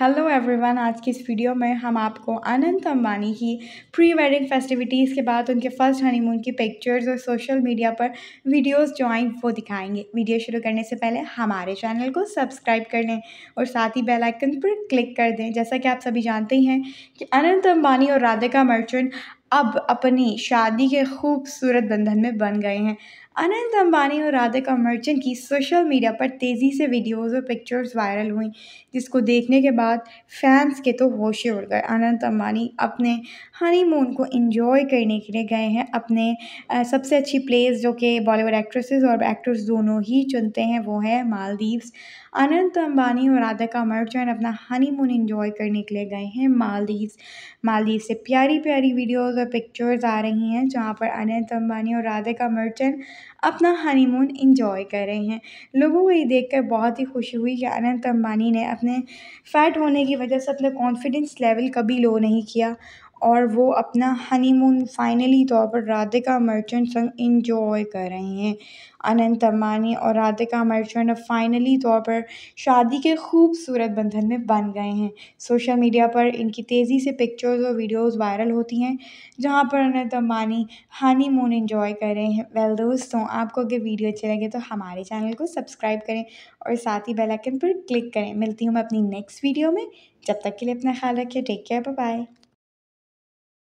hello everyone आज की इस वीडियो में हम आपको अनंत अंबानी की प्री वेडिंग फेस्टिविटीज़ के बाद उनके फर्स्ट हनीमून की पिक्चर्स और सोशल मीडिया पर वीडियोस जो आई वो दिखाएंगे वीडियो शुरू करने से पहले हमारे चैनल को सब्सक्राइब कर लें और साथ ही बेल आइकन पर क्लिक कर दें जैसा कि आप सभी जानते ही हैं कि अनंत अम्बानी और राधिका मर्चेंट अब अपनी शादी के खूबसूरत बंधन में बन गए हैं अनंत अंबानी और राधिका मर्चेंट की सोशल मीडिया पर तेज़ी से वीडियोस और पिक्चर्स वायरल हुई जिसको देखने के बाद फैंस के तो होशे उड़ गए अनंत अंबानी अपने हनीमून को एंजॉय करने के लिए गए हैं अपने सबसे अच्छी प्लेस जो कि बॉलीवुड एक्ट्रेसेस और एक्टर्स दोनों ही चुनते हैं वो है मालदीव्स अनंत अम्बानी और राधिका मर्चेंट अपना हनी मून करने के लिए गए हैं मालदीव्स मालदीव से प्यारी प्यारी वीडियोज़ और पिक्चर्स आ रही हैं जहाँ पर अनंत अंबानी और राधिका मर्चेंट अपना हनीमून इंजॉय कर रहे हैं लोगों को ये देखकर बहुत ही खुशी हुई कि अनंत अंबानी ने अपने फैट होने की वजह से अपने कॉन्फिडेंस लेवल कभी लो नहीं किया और वो अपना हनीमून फाइनली तौर पर राधिका मर्चेंट संग इंजॉय कर रहे हैं अनंत अम्बानी और राधिका मर्चेंट अब फाइनली तौर पर शादी के खूबसूरत बंधन में बन गए हैं सोशल मीडिया पर इनकी तेज़ी से पिक्चर्स और वीडियोस वायरल होती हैं जहां पर अनंत हनी हनीमून इंजॉय कर रहे हैं वेल दोस्तों आपको अगर वीडियो अच्छे लगे तो हमारे चैनल को सब्सक्राइब करें और साथ ही बेलाइकन पर क्लिक करें मिलती हूँ मैं अपनी नेक्स्ट वीडियो में जब तक के लिए अपना ख्याल रखिए टेक केयर बाय